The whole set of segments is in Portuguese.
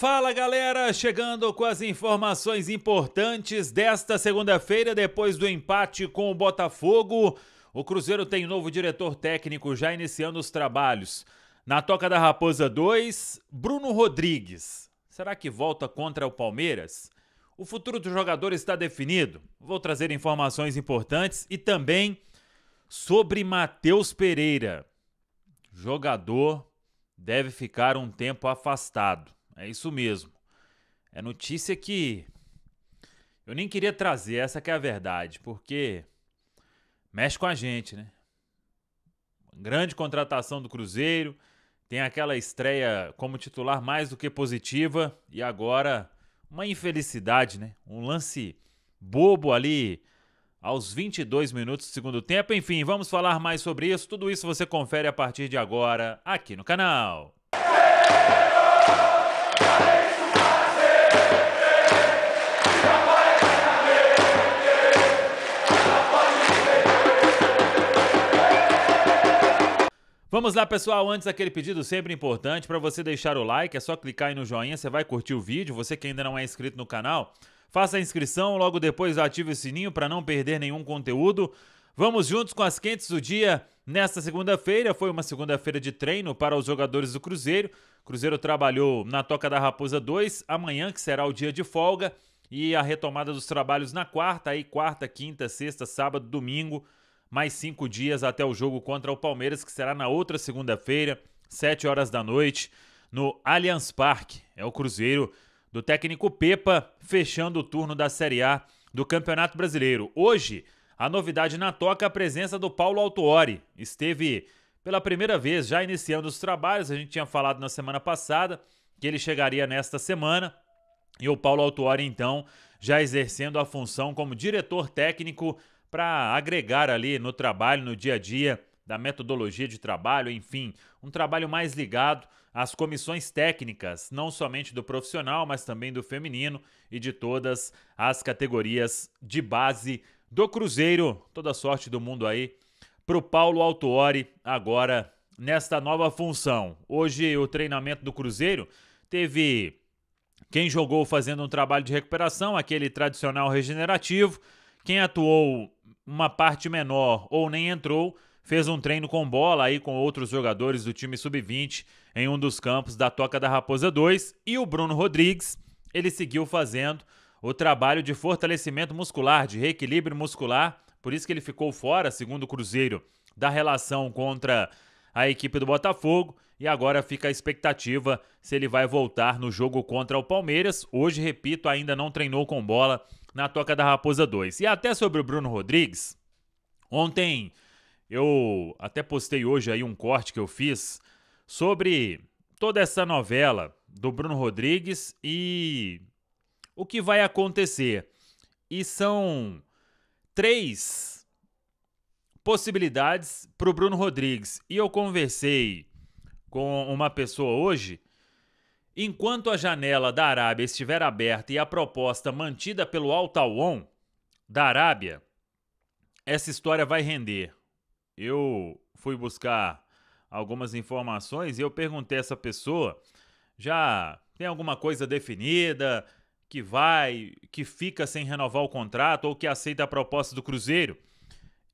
Fala galera, chegando com as informações importantes desta segunda-feira, depois do empate com o Botafogo. O Cruzeiro tem novo diretor técnico já iniciando os trabalhos. Na Toca da Raposa 2, Bruno Rodrigues. Será que volta contra o Palmeiras? O futuro do jogador está definido. Vou trazer informações importantes e também sobre Matheus Pereira. Jogador deve ficar um tempo afastado. É isso mesmo. É notícia que eu nem queria trazer, essa que é a verdade, porque mexe com a gente, né? Grande contratação do Cruzeiro, tem aquela estreia como titular mais do que positiva e agora uma infelicidade, né? Um lance bobo ali aos 22 minutos do segundo tempo. Enfim, vamos falar mais sobre isso. Tudo isso você confere a partir de agora aqui no canal. Vamos lá, pessoal. Antes aquele pedido sempre importante para você deixar o like, é só clicar aí no joinha, você vai curtir o vídeo. Você que ainda não é inscrito no canal, faça a inscrição, logo depois ative o sininho para não perder nenhum conteúdo. Vamos juntos com as quentes do dia. Nesta segunda-feira foi uma segunda-feira de treino para os jogadores do Cruzeiro. O Cruzeiro trabalhou na Toca da Raposa 2, amanhã que será o dia de folga, e a retomada dos trabalhos na quarta, aí quarta, quinta, sexta, sábado, domingo, mais cinco dias até o jogo contra o Palmeiras, que será na outra segunda-feira, 7 horas da noite, no Allianz Parque. É o Cruzeiro do técnico Pepa, fechando o turno da Série A do Campeonato Brasileiro. Hoje. A novidade na toca é a presença do Paulo Altuori. Esteve pela primeira vez já iniciando os trabalhos, a gente tinha falado na semana passada que ele chegaria nesta semana. E o Paulo Altuori, então, já exercendo a função como diretor técnico para agregar ali no trabalho, no dia a dia, da metodologia de trabalho, enfim, um trabalho mais ligado às comissões técnicas, não somente do profissional, mas também do feminino e de todas as categorias de base do Cruzeiro. Toda sorte do mundo aí para o Paulo Autuori agora nesta nova função. Hoje o treinamento do Cruzeiro teve quem jogou fazendo um trabalho de recuperação, aquele tradicional regenerativo, quem atuou uma parte menor ou nem entrou, fez um treino com bola aí com outros jogadores do time sub-20 em um dos campos da Toca da Raposa 2 e o Bruno Rodrigues, ele seguiu fazendo o trabalho de fortalecimento muscular, de reequilíbrio muscular. Por isso que ele ficou fora, segundo o Cruzeiro, da relação contra a equipe do Botafogo. E agora fica a expectativa se ele vai voltar no jogo contra o Palmeiras. Hoje, repito, ainda não treinou com bola na Toca da Raposa 2. E até sobre o Bruno Rodrigues, ontem eu até postei hoje aí um corte que eu fiz sobre toda essa novela do Bruno Rodrigues e o que vai acontecer. E são três possibilidades para o Bruno Rodrigues. E eu conversei com uma pessoa hoje. Enquanto a janela da Arábia estiver aberta e a proposta mantida pelo Altawon da Arábia, essa história vai render. Eu fui buscar algumas informações e eu perguntei a essa pessoa: já tem alguma coisa definida? que vai, que fica sem renovar o contrato ou que aceita a proposta do Cruzeiro.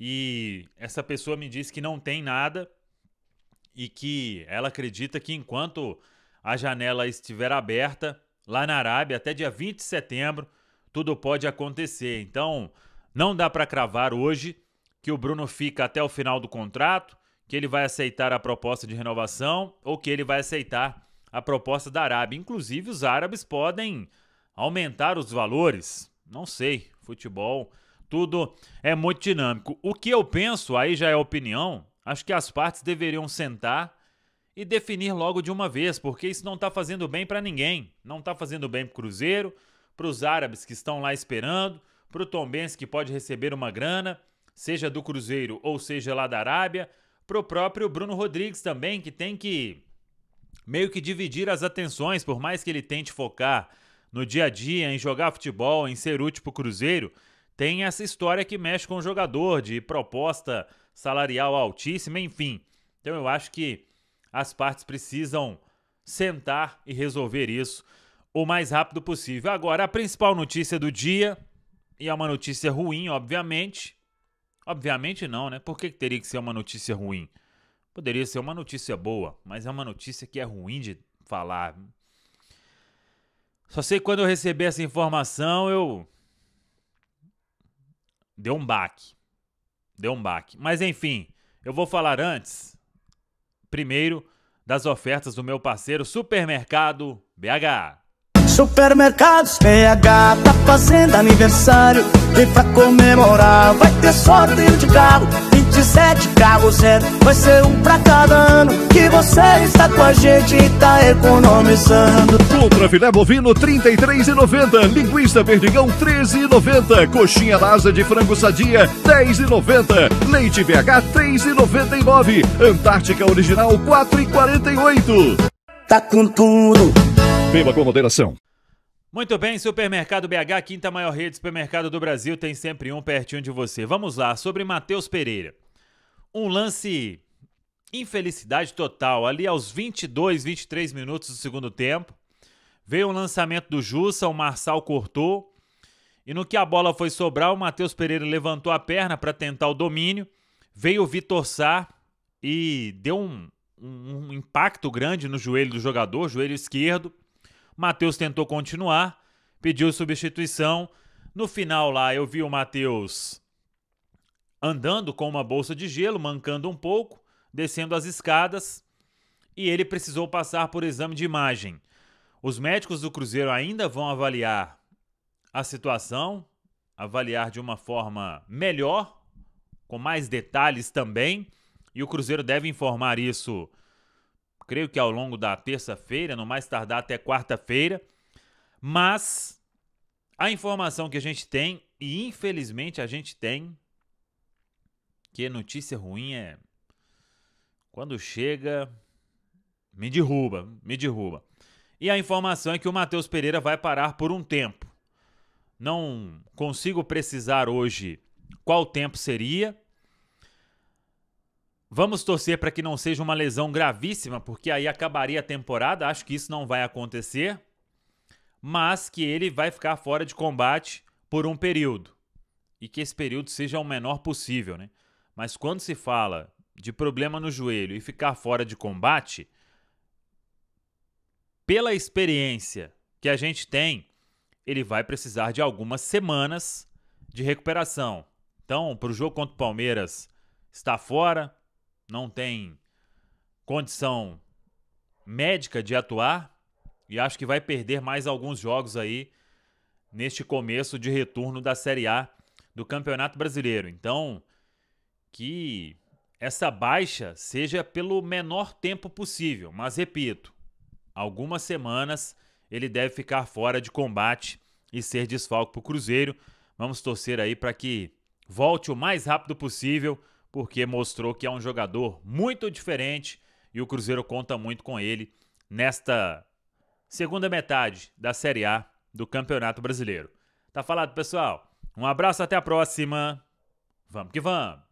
E essa pessoa me disse que não tem nada e que ela acredita que enquanto a janela estiver aberta lá na Arábia até dia 20 de setembro, tudo pode acontecer. Então, não dá para cravar hoje que o Bruno fica até o final do contrato, que ele vai aceitar a proposta de renovação ou que ele vai aceitar a proposta da Arábia. Inclusive, os árabes podem aumentar os valores? Não sei. Futebol, tudo é muito dinâmico. O que eu penso, aí já é opinião, acho que as partes deveriam sentar e definir logo de uma vez, porque isso não está fazendo bem para ninguém. Não está fazendo bem para o Cruzeiro, para os árabes que estão lá esperando, para o Tombense que pode receber uma grana, seja do Cruzeiro ou seja lá da Arábia, para o próprio Bruno Rodrigues também, que tem que meio que dividir as atenções, por mais que ele tente focar no dia a dia, em jogar futebol, em ser útil para Cruzeiro, tem essa história que mexe com o jogador, de proposta salarial altíssima, enfim. Então eu acho que as partes precisam sentar e resolver isso o mais rápido possível. Agora, a principal notícia do dia, e é uma notícia ruim, obviamente. Obviamente não, né? Por que teria que ser uma notícia ruim? Poderia ser uma notícia boa, mas é uma notícia que é ruim de falar. Só sei que quando eu recebi essa informação, eu. Deu um baque. Deu um baque. Mas enfim, eu vou falar antes, primeiro, das ofertas do meu parceiro Supermercado BH. Supermercados BH tá fazendo aniversário vem pra comemorar vai ter sorteio de carro de sete carros zero, Vai ser um pra cada ano Que você está com a gente e tá economizando Contra filé bovino, trinta e três e noventa Linguiça perdigão, treze e noventa Coxinha lasa de frango sadia, dez e noventa Leite BH, três e noventa e nove Antártica original, quatro e quarenta e oito Tá com tudo Beba com moderação muito bem, Supermercado BH, quinta maior rede de supermercado do Brasil, tem sempre um pertinho de você. Vamos lá, sobre Matheus Pereira um lance infelicidade total. Ali aos 22, 23 minutos do segundo tempo, veio um lançamento do Jussa, o Marçal cortou. E no que a bola foi sobrar, o Matheus Pereira levantou a perna para tentar o domínio. Veio o Vitor Sá e deu um, um, um impacto grande no joelho do jogador, joelho esquerdo. Matheus tentou continuar, pediu substituição. No final lá, eu vi o Matheus andando com uma bolsa de gelo, mancando um pouco, descendo as escadas e ele precisou passar por exame de imagem. Os médicos do Cruzeiro ainda vão avaliar a situação, avaliar de uma forma melhor, com mais detalhes também, e o Cruzeiro deve informar isso, creio que ao longo da terça-feira, no mais tardar até quarta-feira. Mas a informação que a gente tem, e infelizmente a gente tem, porque notícia ruim é. Quando chega. Me derruba, me derruba. E a informação é que o Matheus Pereira vai parar por um tempo. Não consigo precisar hoje qual tempo seria. Vamos torcer para que não seja uma lesão gravíssima, porque aí acabaria a temporada. Acho que isso não vai acontecer. Mas que ele vai ficar fora de combate por um período. E que esse período seja o menor possível, né? Mas quando se fala de problema no joelho e ficar fora de combate, pela experiência que a gente tem, ele vai precisar de algumas semanas de recuperação. Então, para o jogo contra o Palmeiras, está fora, não tem condição médica de atuar e acho que vai perder mais alguns jogos aí neste começo de retorno da Série A do Campeonato Brasileiro. Então, que essa baixa seja pelo menor tempo possível, mas repito, algumas semanas ele deve ficar fora de combate e ser desfalque para o Cruzeiro. Vamos torcer aí para que volte o mais rápido possível, porque mostrou que é um jogador muito diferente e o Cruzeiro conta muito com ele nesta segunda metade da Série A do Campeonato Brasileiro. Tá falado, pessoal? Um abraço, até a próxima. Vamos que vamos!